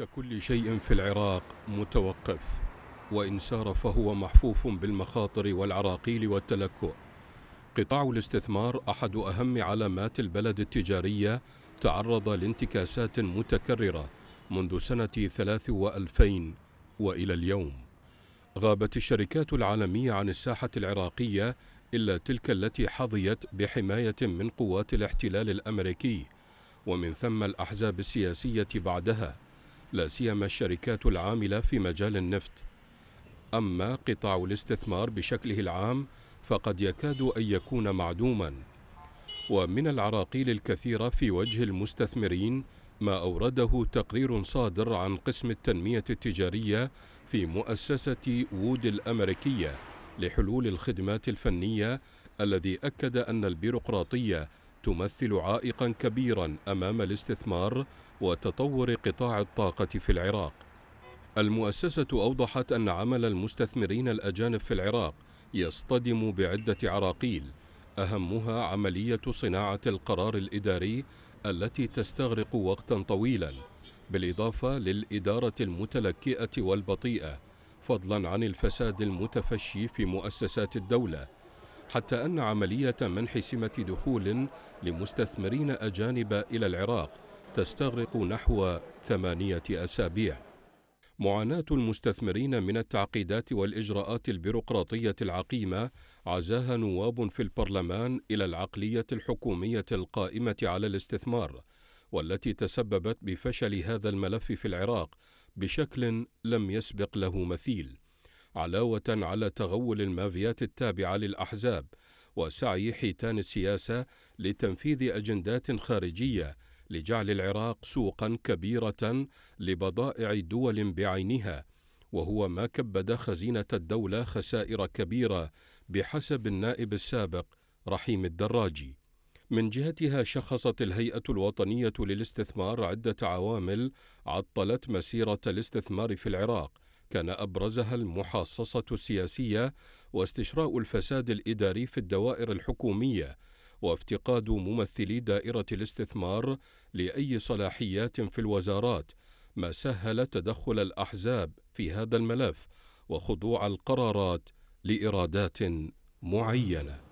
ككل شيء في العراق متوقف وإن سار فهو محفوف بالمخاطر والعراقيل والتلكؤ قطاع الاستثمار أحد أهم علامات البلد التجارية تعرض لانتكاسات متكررة منذ سنة 2000 وإلى اليوم غابت الشركات العالمية عن الساحة العراقية إلا تلك التي حظيت بحماية من قوات الاحتلال الأمريكي ومن ثم الأحزاب السياسية بعدها لا سيما الشركات العاملة في مجال النفط أما قطاع الاستثمار بشكله العام فقد يكاد أن يكون معدوما ومن العراقيل الكثيرة في وجه المستثمرين ما أورده تقرير صادر عن قسم التنمية التجارية في مؤسسة وود الأمريكية لحلول الخدمات الفنية الذي أكد أن البيروقراطية تمثل عائقا كبيرا امام الاستثمار وتطور قطاع الطاقه في العراق المؤسسه اوضحت ان عمل المستثمرين الاجانب في العراق يصطدم بعده عراقيل اهمها عمليه صناعه القرار الاداري التي تستغرق وقتا طويلا بالاضافه للاداره المتلكئه والبطيئه فضلا عن الفساد المتفشي في مؤسسات الدوله حتى أن عملية منح سمة دخول لمستثمرين أجانب إلى العراق تستغرق نحو ثمانية أسابيع معاناة المستثمرين من التعقيدات والإجراءات البيروقراطية العقيمة عزاها نواب في البرلمان إلى العقلية الحكومية القائمة على الاستثمار والتي تسببت بفشل هذا الملف في العراق بشكل لم يسبق له مثيل علاوة على تغول المافيات التابعة للأحزاب وسعي حيتان السياسة لتنفيذ أجندات خارجية لجعل العراق سوقا كبيرة لبضائع دول بعينها وهو ما كبد خزينة الدولة خسائر كبيرة بحسب النائب السابق رحيم الدراجي من جهتها شخصت الهيئة الوطنية للاستثمار عدة عوامل عطلت مسيرة الاستثمار في العراق كان أبرزها المحاصصة السياسية واستشراء الفساد الإداري في الدوائر الحكومية وافتقاد ممثلي دائرة الاستثمار لأي صلاحيات في الوزارات ما سهل تدخل الأحزاب في هذا الملف وخضوع القرارات لإرادات معينة